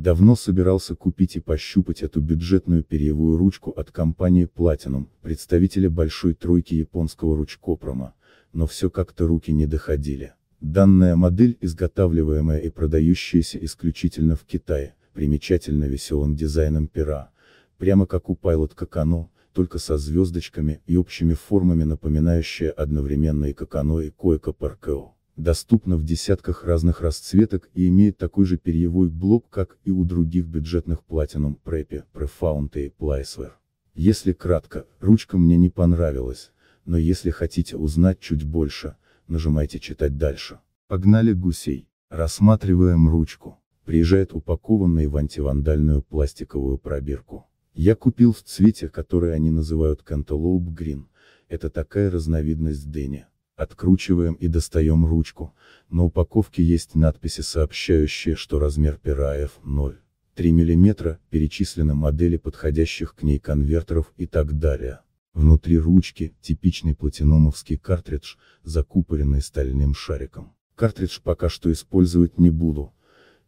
Давно собирался купить и пощупать эту бюджетную перьевую ручку от компании Platinum, представителя большой тройки японского ручкопрома, но все как-то руки не доходили. Данная модель, изготавливаемая и продающаяся исключительно в Китае, примечательно веселым дизайном пера, прямо как у Pilot Kakano, только со звездочками и общими формами напоминающая одновременно и Какано и Койко Паркео доступна в десятках разных расцветок и имеет такой же перьевой блок, как и у других бюджетных Platinum Preppy, Prefound и Plisware. Если кратко, ручка мне не понравилась, но если хотите узнать чуть больше, нажимайте читать дальше. Погнали гусей. Рассматриваем ручку. Приезжает упакованный в антивандальную пластиковую пробирку. Я купил в цвете, который они называют Cantaloupe Green, это такая разновидность дыни. Откручиваем и достаем ручку, на упаковке есть надписи сообщающие, что размер пера F0,3 мм, перечислены модели подходящих к ней конвертеров и так далее. Внутри ручки, типичный платиномовский картридж, закупоренный стальным шариком. Картридж пока что использовать не буду,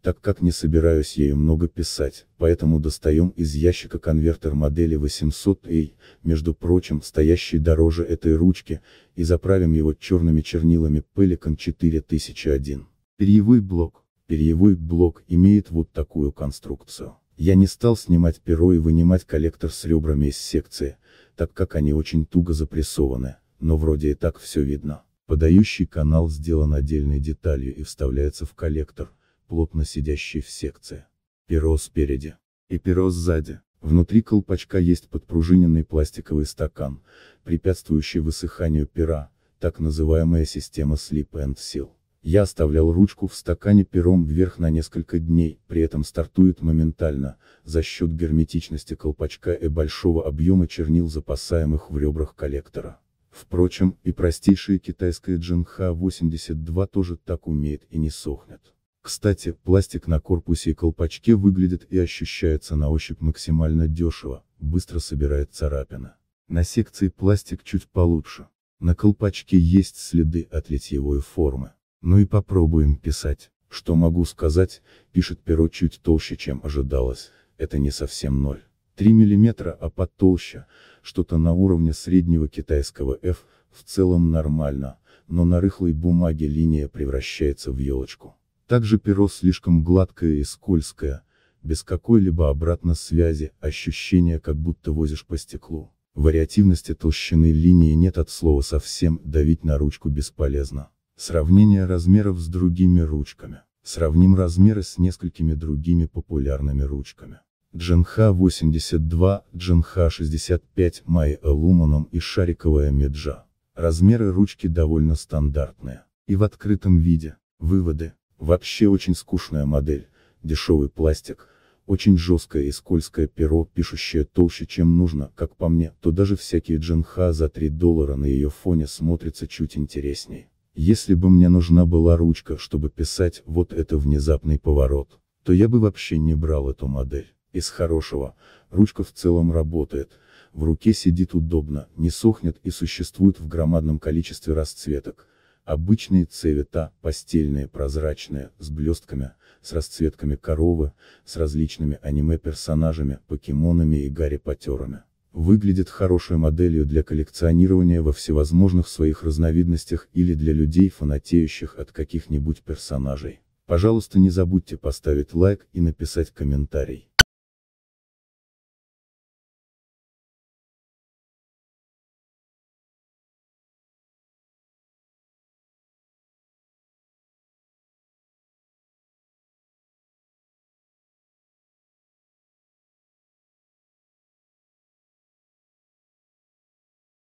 так как не собираюсь ею много писать, поэтому достаем из ящика конвертер модели 800 и, между прочим, стоящий дороже этой ручки, и заправим его черными чернилами Pelican 4001. Перьевой блок. Перьевой блок имеет вот такую конструкцию. Я не стал снимать перо и вынимать коллектор с ребрами из секции, так как они очень туго запрессованы, но вроде и так все видно. Подающий канал сделан отдельной деталью и вставляется в коллектор, плотно сидящий в секции. Перо спереди. И перо сзади. Внутри колпачка есть подпружиненный пластиковый стакан, препятствующий высыханию пера, так называемая система Sleep and Seal. Я оставлял ручку в стакане пером вверх на несколько дней, при этом стартует моментально, за счет герметичности колпачка и большого объема чернил запасаемых в ребрах коллектора. Впрочем, и простейшая китайская джинха 82 тоже так умеет и не сохнет. Кстати, пластик на корпусе и колпачке выглядит и ощущается на ощупь максимально дешево, быстро собирает царапина. На секции пластик чуть получше. На колпачке есть следы от литьевой формы. Ну и попробуем писать. Что могу сказать, пишет перо чуть толще, чем ожидалось, это не совсем ноль. 3 мм, а потолще, что-то на уровне среднего китайского F, в целом нормально, но на рыхлой бумаге линия превращается в елочку. Также перо слишком гладкое и скользкое, без какой-либо обратной связи, ощущение как будто возишь по стеклу. Вариативности толщины линии нет от слова совсем, давить на ручку бесполезно. Сравнение размеров с другими ручками. Сравним размеры с несколькими другими популярными ручками. Дженха 82, Дженха 65, Май Элуманом и шариковая меджа. Размеры ручки довольно стандартные. И в открытом виде. Выводы. Вообще очень скучная модель, дешевый пластик, очень жесткое и скользкое перо, пишущее толще, чем нужно, как по мне, то даже всякие джинха за 3 доллара на ее фоне смотрятся чуть интересней. Если бы мне нужна была ручка, чтобы писать вот это внезапный поворот, то я бы вообще не брал эту модель. Из хорошего, ручка в целом работает, в руке сидит удобно, не сохнет и существует в громадном количестве расцветок, Обычные цвета, постельные, прозрачные, с блестками, с расцветками коровы, с различными аниме-персонажами, покемонами и Гарри Поттерами. Выглядит хорошей моделью для коллекционирования во всевозможных своих разновидностях или для людей, фанатеющих от каких-нибудь персонажей. Пожалуйста не забудьте поставить лайк и написать комментарий.